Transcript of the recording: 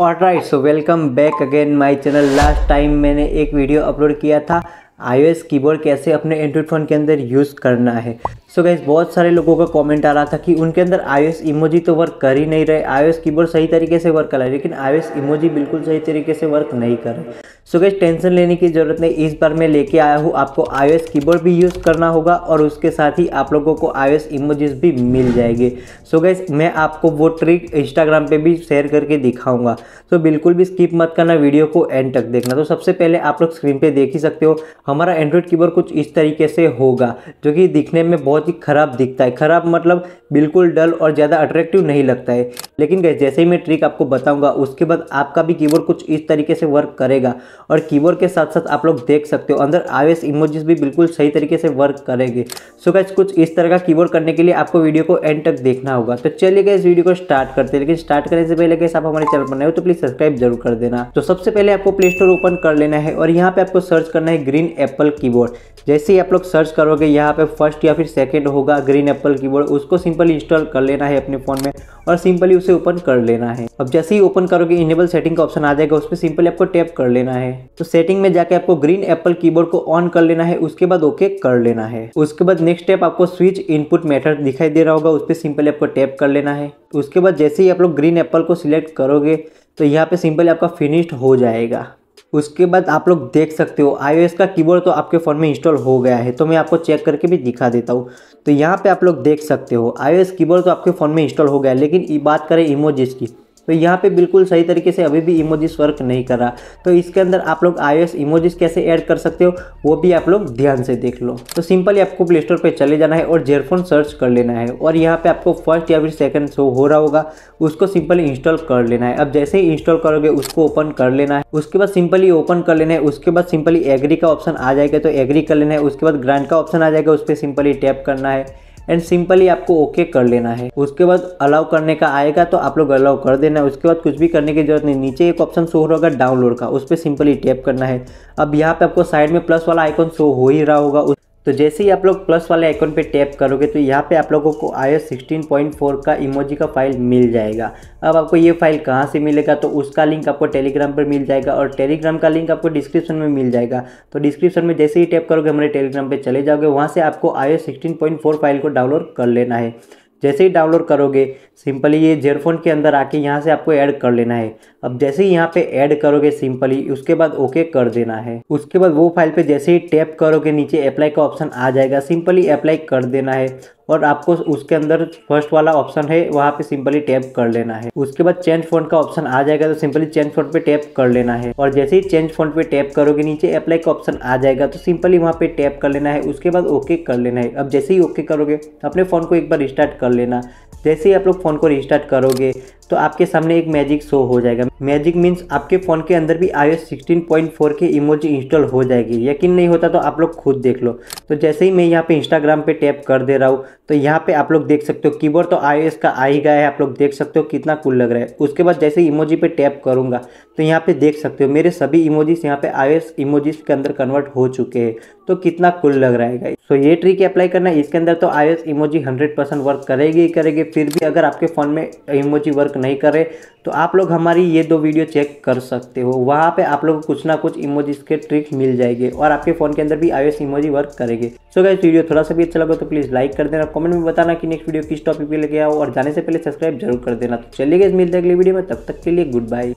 all right so welcome back again my channel last time मैंने एक video upload किया था आईओएस कीबोर्ड कैसे अपने एंड्रॉइड फ़ोन के अंदर यूज़ करना है सो so गैस बहुत सारे लोगों का कमेंट आ रहा था कि उनके अंदर आईओएस इमोजी तो वर्क कर ही नहीं रहे आईओएस कीबोर्ड सही तरीके से वर्क कर रहा है लेकिन आईओएस इमोजी बिल्कुल सही तरीके से वर्क नहीं कर रहे सो गैस टेंशन लेने की ज़रूरत नहीं इस बार मैं लेके आया हूँ आपको आई कीबोर्ड भी यूज़ करना होगा और उसके साथ ही आप लोगों को आई इमोजेस भी मिल जाएगी सो गैस मैं आपको वो ट्रिक इंस्टाग्राम पर भी शेयर करके दिखाऊँगा तो बिल्कुल भी स्किप मत करना वीडियो को एंड तक देखना तो सबसे पहले आप लोग स्क्रीन पर देख ही सकते हो हमारा एंड्रॉयड कीबोर्ड कुछ इस तरीके से होगा जो कि दिखने में बहुत ही ख़राब दिखता है ख़राब मतलब बिल्कुल डल और ज़्यादा अट्रैक्टिव नहीं लगता है लेकिन गैस जैसे ही मैं ट्रिक आपको बताऊंगा उसके बाद आपका भी कीबोर्ड कुछ इस तरीके से वर्क करेगा और कीबोर्ड के साथ साथ आप लोग देख सकते हो अंदर आवेश इमोजीज भी बिल्कुल सही तरीके से वर्क करेंगे सो गैस कुछ इस तरह का कीबोर्ड करने के लिए आपको वीडियो को एंड तक देखना होगा तो चलिए इस वीडियो को स्टार्ट करते हैं लेकिन स्टार्ट करने से पहले कैसे आप हमारे चैनल पर नए हो तो प्लीज सब्सक्राइब जरूर कर देना तो सबसे पहले आपको प्ले स्टोर ओपन कर लेना है और यहाँ पे आपको सर्च करना है ग्रीन एप्पल कीबोर्ड जैसे ही आप लोग सर्च करोगे यहाँ पे फर्स्ट या फिर सेकेंड होगा ग्रीन एप्पल कीबोर्ड उसको सिंपल इंस्टॉल कर लेना है अपने फ़ोन में और सिंपली उसे ओपन कर लेना है अब जैसे ही ओपन करोगे इनेबल सेटिंग का ऑप्शन आ जाएगा उस पर सिंपली आपको टैप कर लेना है है तो सेटिंग में जाके आपको ग्रीन एप्पल कीबोर्ड को ऑन कर लेना है उसके बाद ओके कर लेना है उसके बाद नेक्स्ट स्टेप आपको स्विच इनपुट मेथड दिखाई दे रहा होगा उस पर सिंपली आपको टैप कर लेना है उसके बाद जैसे ही आप लोग ग्रीन एप्पल को सिलेक्ट करोगे तो यहाँ पे सिंपली आपका फिनिश्ड हो जाएगा उसके बाद आप लोग देख सकते हो आई का कीबोर्ड तो आपके फ़ोन में इंस्टॉल हो गया है तो मैं आपको चेक करके भी दिखा देता हूँ तो यहाँ पे आप लोग देख सकते हो आई कीबोर्ड तो आपके फ़ोन में इंस्टॉल हो गया है लेकिन बात करें इमोजिस की तो यहाँ पे बिल्कुल सही तरीके से अभी भी इमोजिस वर्क नहीं कर रहा तो इसके अंदर आप लोग आई इमोजिस कैसे ऐड कर सकते हो वो भी आप लोग ध्यान से देख लो तो सिंपली आपको प्ले स्टोर पर चले जाना है और जेयरफोन सर्च कर लेना है और यहाँ पर आपको फर्स्ट या फिर सेकेंड शो हो रहा होगा उसको सिंपली इंस्टॉल कर लेना है अब जैसे ही इंस्टॉल करोगे उसको ओपन कर लेना है उसके बाद सिंपली ओपन कर लेना है उसके बाद सिंपली एग्री का ऑप्शन आ जाएगा तो एग्री कर लेना है उसके बाद ग्रांट का ऑप्शन आ जाएगा उस पर सिंपली टैप करना है एंड सिंपली आपको ओके कर लेना है उसके बाद अलाउ करने का आएगा तो आप लोग अलाउ कर देना है उसके बाद कुछ भी करने की जरूरत नहीं नीचे एक ऑप्शन शो होगा डाउनलोड का उस पर सिंपली टैप करना है अब यहाँ पे आपको साइड में प्लस वाला आइकॉन शो हो ही रहा होगा तो जैसे ही आप लोग प्लस वाले आइकन पे टैप करोगे तो यहाँ पे आप लोगों को आयो 16.4 का इमोजी का फाइल मिल जाएगा अब आपको ये फाइल कहाँ से मिलेगा तो उसका लिंक आपको टेलीग्राम पर मिल जाएगा और टेलीग्राम का लिंक आपको डिस्क्रिप्शन में मिल जाएगा तो डिस्क्रिप्शन में जैसे ही टैप करोगे हमारे टेलीग्राम पर चले जाओगे वहाँ से आपको आयो सिक्सटीन फाइल को डाउनलोड कर लेना है जैसे ही डाउनलोड करोगे सिंपली ये जेयरफोन के अंदर आके यहाँ से आपको ऐड कर लेना है अब जैसे ही यहाँ पे ऐड करोगे सिंपली उसके बाद ओके कर देना है उसके बाद वो फाइल पे जैसे ही टैप करोगे नीचे अप्लाई का ऑप्शन आ जाएगा सिंपली अप्लाई कर देना है और आपको उसके अंदर फर्स्ट वाला ऑप्शन है वहाँ पे सिंपली टैप कर लेना है उसके बाद चेंज फोन का ऑप्शन आ जाएगा तो सिंपली चेंज फोन पे टैप कर लेना है और जैसे ही चेंज फोन पे टैप करोगे नीचे अप्लाई का ऑप्शन आ जाएगा तो सिंपली वहाँ पे टैप कर लेना है उसके बाद ओके कर लेना है अब जैसे ही ओके करोगे तो अपने फ़ोन को एक बार स्टार्ट कर लेना जैसे ही आप लोग फ़ोन को रिस्टार्ट करोगे तो आपके सामने एक मैजिक शो हो जाएगा मैजिक मीन्स आपके फ़ोन के अंदर भी आई एस के इमोजी इंस्टॉल हो जाएगी यकीन नहीं होता तो आप लोग खुद देख लो तो जैसे ही मैं यहाँ पे इंस्टाग्राम पे टैप कर दे रहा हूँ तो यहाँ पे आप लोग देख सकते हो कीबोर्ड तो आई का आ ही गया है आप लोग देख सकते हो कितना कुल लग रहा है उसके बाद जैसे इमोजी पर टैप करूँगा तो यहाँ पे देख सकते हो मेरे सभी इमोजीज यहाँ पे आई एस इमोजीज के अंदर कन्वर्ट हो चुके हैं तो कितना कुल लग रहा है सो ये ट्रिक अप्लाई करना इसके अंदर तो iOS emoji hundred percent work करेगी ही करेगी फिर भी अगर आपके फ़ोन में इमोजी वर्क नहीं करे तो आप लोग हमारी ये दो वीडियो चेक कर सकते हो वहाँ पे आप लोग को कुछ ना कुछ इमोजीज के ट्रिक मिल जाएगी और आपके फ़ोन के अंदर भी आई एस इमोजी वर्क करेगी सो गाइस वीडियो थोड़ा सा भी अच्छा लगा तो प्लीज़ लाइक कर देना कमेंट में बताना कि नेक्स्ट वीडियो किस टॉपिक पर लेके आओ और जाने से पहले सब्सक्राइब जरूर कर देना तो चलिए गाइस मिलते हैं अगली वीडियो में तब तक के लिए गुड बाय